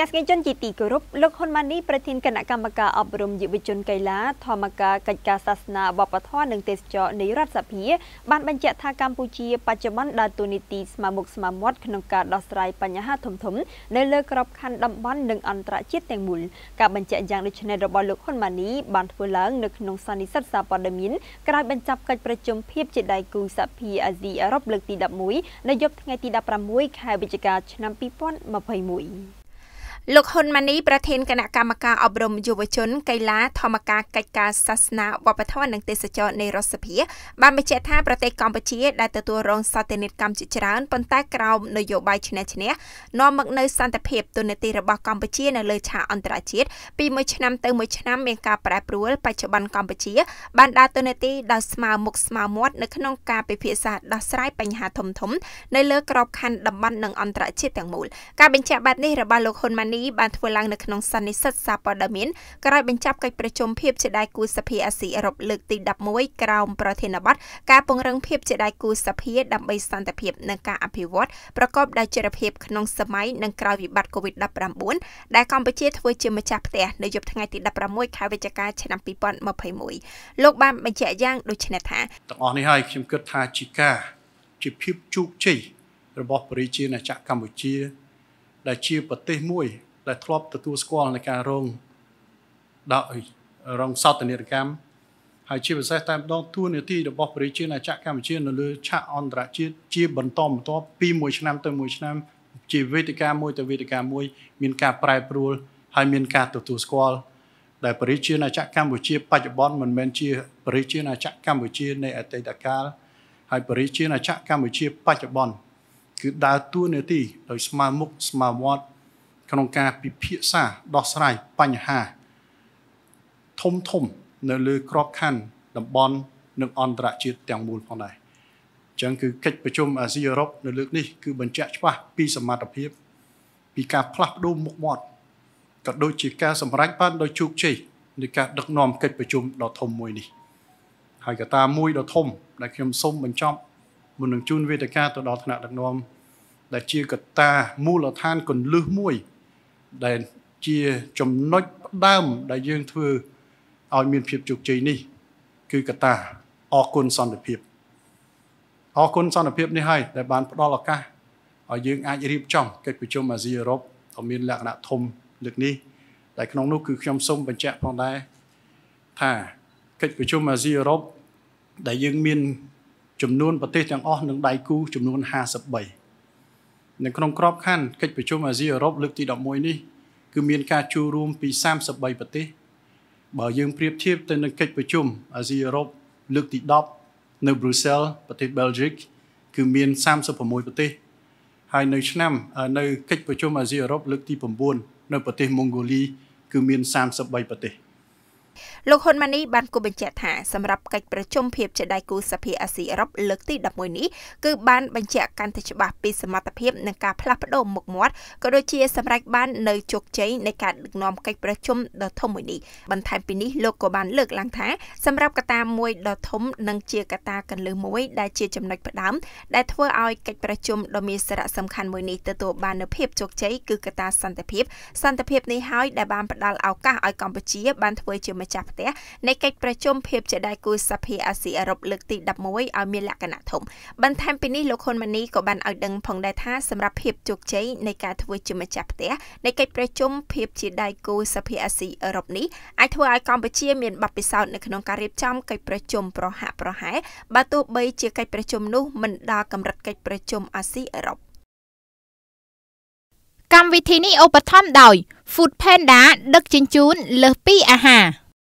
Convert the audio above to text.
ទាំងស្គីជនជាទីគោរពលោកហ៊ុនម៉ាណីប្រធានគណៈកម្មការអប់រំយុវជនកីឡាធម្មការកិច្ចការសាសនាវប្បធម៌និងទេសចរនៃរដ្ឋសភា បានបញ្ជាក់ថាកម្ពុជាបច្ចុប្បន្នដើរតួនាទីស្មើមុខស្មើមាត់ក្នុងការដោះស្រាយបញ្ហា ធំៗនៅលើក្របខ័ណ្ឌតំបន់និងអន្តរជាតិទាំងមូលការបញ្ជាក់យ៉ាងដូចនេះរបស់លោកហ៊ុនម៉ាណីបានធ្វើឡើងនៅក្នុងសន្និសីទសារព័ត៌មានក្រោយបញ្ចប់កិច្ចប្រជុំភាពជាដៃគូសភាអាស៊ីអឺរ៉ុបលើកទី11នៅយប់ថ្ងៃទី16ខែវិច្ឆិកា ឆ្នាំ2021លោកហ៊ុនម៉ាណីប្រធានគណៈកម្មការអប់រំយុវជន កីឡា ធម្មការកិច្ចការសាសនាវប្បធម៌និងទេសចរនៃរដ្ឋសភាបានបញ្ជាក់ថាប្រទេសកម្ពុជា ដែលទទួលរងសន្តិនិកកម្មជាច្រើនប៉ុន្តែក្រោមនយោបាយឈ្នះឈ្នះនាំមកនូវសន្តិភាពទូនាទីរបស់កម្ពុជា នៅលើឆាកអន្តរជាតិពីមួយឆ្នាំទៅមួយឆ្នាំមានការប្រែប្រួល បច្ចុប្បន្នកម្ពុជា បានដើរទូនាទីដោយស្មើមុខស្មើមាត់នៅក្នុងការពិភាក្សាដោះស្រាយបញ្ហាធំៗនៅលើក្របខ័ណ្ឌតំបន់និងអន្តរជាតិទាំងមូលការបញ្ជាក់បែបនេះរបស់លោកហ៊ុនម៉ាណីនីបានធ្វើឡើងនៅក្នុងសន្និសីទសាព័ត៌មានក្រោយបញ្ចប់កិច្ចប្រជុំភាពជាដៃគូសភាអាស៊ីអឺរ៉ុបលើកទី11ក្រោមប្រធានបទការពង្រឹងភាពជាដៃគូសភាដើម្បីសន្តិភាពនិងការអភិវឌ្ឍប្រកបដោយចីរភាពក្នុងសម័យនិងក្រោយវិបត្តិ COVID-19 ដែលកម្ពុជាធ្វើជាម្ចាស់ផ្ទះនៅយប់ថ្ងៃទី16ខែវិច្ឆិកាឆ្នាំ2021លោកបានបញ្ជាក់យ៉ាងដូចនេះថាទាំងអស់នេះហើយខ្ញុំគិតថាជាការជាភាពជោគជ័យរបស់ប្រជាណាចក្រកម្ពុជា ដែលជាប្រទេសមួយដែលធ្លាប់ទទួលស្គាល់នៃការរងដោយរងសតនិរកម្មហើយជាពិសេសតាមដងទួលនីតិរបស់ប្រជាជាតិអាចារ្យកម្ពុជានៅលើឆាកអន្តរជាតិជា បន្តបន្ទាប់ពីមួយឆ្នាំ ទៅមួយឆ្នាំជាវេទិកាមួយទៅវេទិកាមួយ មានការប្រែប្រួលហើយមានការទទួលស្គាល់ដែលប្រជាជាតិអាចារ្យកម្ពុជាបច្ចុប្បន្នមិនមែនជាប្រជាជាតិអាចារ្យកម្ពុជានៃអតីតកាលហើយប្រជាជាតិអាចារ្យកម្ពុជាបច្ចុប្បន្នគឺដើរតួនាទីដោយស្មើមុខស្មើមាត់ក្នុងការពិភាក្សាដោះស្រាយបញ្ហាធំធំនៅលើក្របខ័ណ្ឌតំបន់និងអន្តរជាតិទាំងមូលផងដែរអញ្ចឹងគឺកិច្ចប្រជុំអាស៊ីអឺរ៉ុបនៅលើកនេះ គឺបញ្ជាក់ច្បាស់ពីសមត្ថភាពពីការផ្លាស់ប្ដូរមុខមាត់ក៏ដូចជាការសម្រេចបាន ដោយជោគជ័យនៃការដឹកនាំកិច្ចប្រជុំដ៏ធំមួយនេះ ហើយកត្តាមួយដ៏ធំដែលខ្ញុំសូមបញ្ចប់មុននឹងជូនវេទិកាទៅដល់ថ្នាក់ដឹកនាំដែលជាកត្តាមូលដ្ឋានគន្លឹះមួយដែលជាចំណុចផ្ដើមដែលយើងធ្វើឲ្យមានភាពជោគជ័យនេះគឺកត្តាអគុណសន្តិភាពអគុណសន្តិភាពនេះហើយដែលបានផ្ដល់ឱកាសឲ្យយើងអាចរៀបចំកិច្ចប្រជុំអាស៊ីអឺរ៉ុបដ៏មានលក្ខណៈធំលើកនេះតែក្នុងនោះគឺខ្ញុំសូមបញ្ជាក់ផងដែរថាកិច្ចប្រជុំអាស៊ីអឺរ៉ុបដែលយើងមានចំនួនប្រទេសទាំងអស់នឹងដៃគូចំនួន53នៅក្នុងក្របខ័ណ្ឌកិច្ចប្រជុំអាស៊ីអឺរ៉ុបលើកទី11នេះគឺមាន ការចូលរួមពី33ប្រទេស បើយើងប្រៀបធៀបទៅនឹងកិច្ចប្រជុំអាស៊ីអឺរ៉ុបលើកទី10នៅប្រូសែលប្រទេសបែលហ្ស៊ិកគឺមាន36ប្រទេស ហើយនៅ ឆ្នាំនៅ កិច្ចប្រជុំអាស៊ីអឺរ៉ុបលើកទី9នៅប្រទេសម៉ុងហ្គូលីគឺមាន33ប្រទេសលោកហ៊ុនម៉ាណីបានគូបញ្ជាក់ថា សម្រាប់កិច្ចប្រជុំភាពជាដៃគូសភាអាស៊ីអឺរ៉ុបលើកទី11នេះគឺបានបញ្ជាក់កាន់តែច្បាស់ពីសមត្ថភាពនិងការផ្លាស់ប្ដូរមុខមាត់ក៏ដូចជាសម្រេចបាននៅជោគជ័យនៃការដឹកនាំកិច្ចប្រជុំដ៏ធំមួយនេះបន្ថែមពីនេះលោកក៏បាន លើកឡើងថាសម្រាប់កត្តាមួយដ៏ធំនិងជាកត្តាកន្លឹះមួយដែលជាចំណុចផ្ដើមដែលធ្វើឲ្យកិច្ចប្រជុំដ៏មានសារៈសំខាន់មួយនេះទទួលបាននូវភាពជោគជ័យគឺកត្តាសន្តិភាពសន្តិភាពនេះហើយដែលបានផ្ដល់ឱកាសឲ្យកម្ពុជាបានធ្វើជាម្ចាស់ផ្ទះនៃកិច្ចប្រជុំភាពជាដៃគូសភាអាស៊ីអឺរ៉ុបលើកទី11ឲ្យមានលក្ខណៈធំ បន្ថែមពីនេះលោកហ៊ុនម៉ាណីក៏បានឲ្យដឹង ផងដែរថាសម្រាប់ភាពជោគជ័យនៃការធ្វើជាម្ចាស់ផ្ទះនៃកិច្ចប្រជុំភាពជាដៃគូសភាអាស៊ីអឺរ៉ុបនេះអាចធ្វើឲ្យកម្ពុជាមានបទពិសោធន៍នៅក្នុងការរៀបចំកិច្ចប្រជុំប្រហាក់ប្រហែលបើទោះបី ជាកិច្ចប្រជុំនោះមិនដល់កម្រិតកិច្ចប្រជុំអាស៊ីអឺរ៉ុបកម្មវិធីនេះឧបត្ថម្ភដោយ Food Panda ដឹកជញ្ជូនលើសពីអាហារ